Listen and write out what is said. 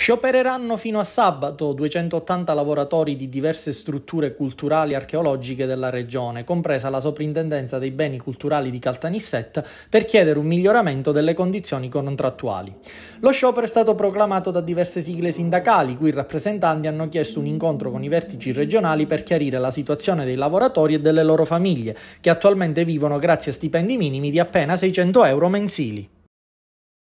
Sciopereranno fino a sabato 280 lavoratori di diverse strutture culturali e archeologiche della regione, compresa la Soprintendenza dei Beni Culturali di Caltanissetta, per chiedere un miglioramento delle condizioni contrattuali. Lo sciopero è stato proclamato da diverse sigle sindacali, cui i rappresentanti hanno chiesto un incontro con i vertici regionali per chiarire la situazione dei lavoratori e delle loro famiglie, che attualmente vivono grazie a stipendi minimi di appena 600 euro mensili.